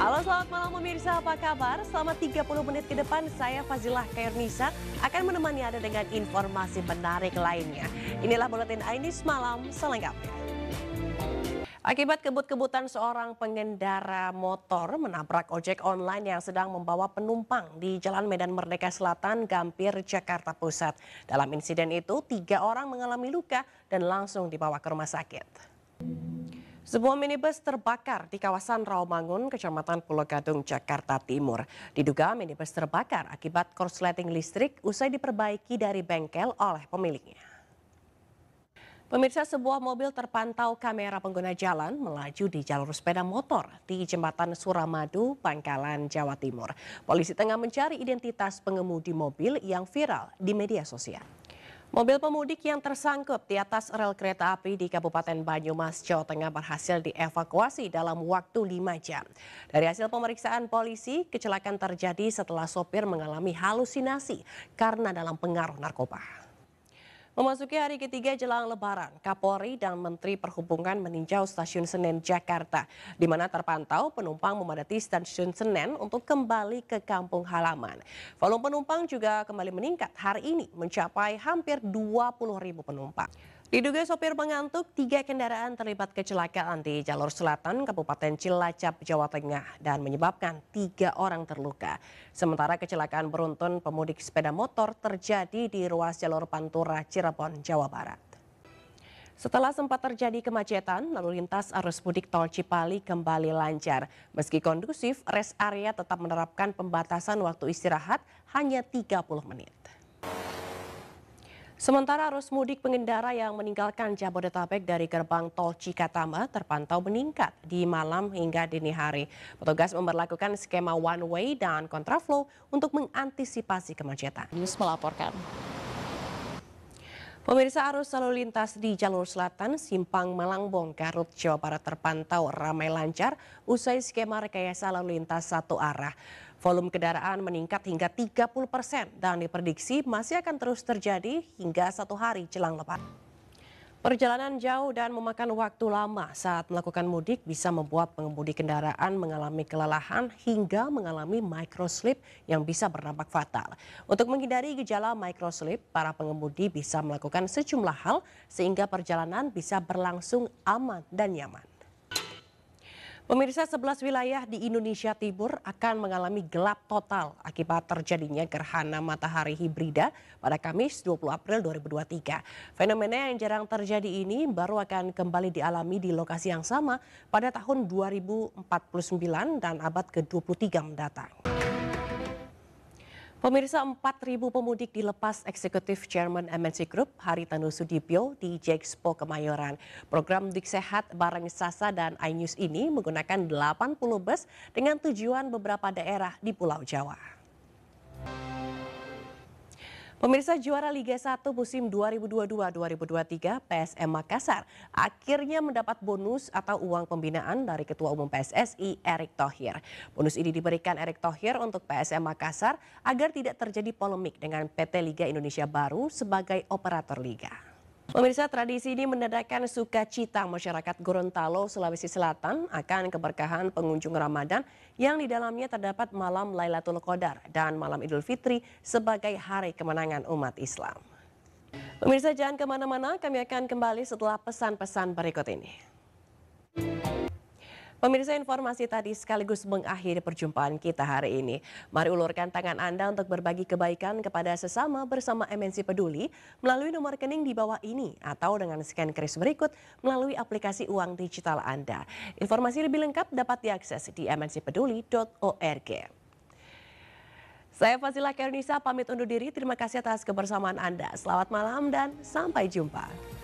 Halo selamat malam pemirsa, apa kabar? Selama 30 menit ke depan saya Fazilah Kairnisa akan menemani Anda dengan informasi menarik lainnya. Inilah Buletin Ainis Malam selengkapnya. Akibat kebut-kebutan seorang pengendara motor menabrak ojek online yang sedang membawa penumpang di Jalan Medan Merdeka Selatan, Gampir, Jakarta Pusat. Dalam insiden itu, tiga orang mengalami luka dan langsung dibawa ke rumah sakit. Sebuah minibus terbakar di kawasan Rawamangun, Kecamatan Pulau Gadung, Jakarta Timur. Diduga minibus terbakar akibat korsleting listrik usai diperbaiki dari bengkel oleh pemiliknya. Pemirsa sebuah mobil terpantau kamera pengguna jalan melaju di jalur sepeda motor di jembatan Suramadu, Pangkalan Jawa Timur. Polisi tengah mencari identitas pengemudi mobil yang viral di media sosial. Mobil pemudik yang tersangkut di atas rel kereta api di Kabupaten Banyumas, Jawa Tengah berhasil dievakuasi dalam waktu 5 jam. Dari hasil pemeriksaan polisi, kecelakaan terjadi setelah sopir mengalami halusinasi karena dalam pengaruh narkoba. Memasuki hari ketiga jelang Lebaran, Kapolri dan Menteri Perhubungan meninjau Stasiun Senen Jakarta, di mana terpantau penumpang memadati Stasiun Senen untuk kembali ke kampung halaman. Volume penumpang juga kembali meningkat hari ini mencapai hampir 20 ribu penumpang. Diduga sopir mengantuk, tiga kendaraan terlibat kecelakaan di jalur selatan Kabupaten Cilacap, Jawa Tengah dan menyebabkan tiga orang terluka. Sementara kecelakaan beruntun pemudik sepeda motor terjadi di ruas jalur Pantura, Cirebon, Jawa Barat. Setelah sempat terjadi kemacetan, lalu lintas arus mudik tol Cipali kembali lancar. Meski kondusif, rest area tetap menerapkan pembatasan waktu istirahat hanya 30 menit. Sementara arus mudik pengendara yang meninggalkan Jabodetabek dari gerbang tol Cikatama terpantau meningkat di malam hingga dini hari. Petugas memperlakukan skema one way dan kontraflow untuk mengantisipasi kemacetan. News melaporkan. Pemirsa arus lalu lintas di jalur selatan Simpang Malangbong, Garut, Jawa Barat terpantau ramai lancar usai skema rekayasa lalu lintas satu arah. Volume kendaraan meningkat hingga 30 persen dan diprediksi masih akan terus terjadi hingga satu hari jelang lebaran. Perjalanan jauh dan memakan waktu lama saat melakukan mudik bisa membuat pengemudi kendaraan mengalami kelelahan hingga mengalami microsleep yang bisa berdampak fatal. Untuk menghindari gejala microsleep, para pengemudi bisa melakukan sejumlah hal sehingga perjalanan bisa berlangsung aman dan nyaman. Pemirsa 11 wilayah di Indonesia Timur akan mengalami gelap total akibat terjadinya gerhana matahari hibrida pada Kamis 20 April 2023. Fenomena yang jarang terjadi ini baru akan kembali dialami di lokasi yang sama pada tahun 2049 dan abad ke-23 mendatang. Pemirsa 4.000 pemudik dilepas eksekutif Chairman MNC Group Hari Haritanu Sudibyo di Jexpo Kemayoran. Program Dik Sehat Barang Sasa dan iNews ini menggunakan 80 bus dengan tujuan beberapa daerah di Pulau Jawa. Pemirsa juara Liga 1 musim 2022-2023 PSM Makassar akhirnya mendapat bonus atau uang pembinaan dari Ketua Umum PSSI Erick Thohir. Bonus ini diberikan Erick Thohir untuk PSM Makassar agar tidak terjadi polemik dengan PT Liga Indonesia Baru sebagai operator liga. Pemirsa tradisi ini menandakan sukacita masyarakat Gorontalo, Sulawesi Selatan akan keberkahan pengunjung Ramadan yang di dalamnya terdapat malam Lailatul Qadar dan malam Idul Fitri sebagai hari kemenangan umat Islam. Pemirsa jangan kemana-mana, kami akan kembali setelah pesan-pesan berikut ini. Pemirsa informasi tadi sekaligus mengakhiri perjumpaan kita hari ini. Mari ulurkan tangan Anda untuk berbagi kebaikan kepada sesama bersama MNC Peduli melalui nomor rekening di bawah ini atau dengan scan kris berikut melalui aplikasi uang digital Anda. Informasi lebih lengkap dapat diakses di mncpeduli.org. Saya Fasilah Kernisa pamit undur diri. Terima kasih atas kebersamaan Anda. Selamat malam dan sampai jumpa.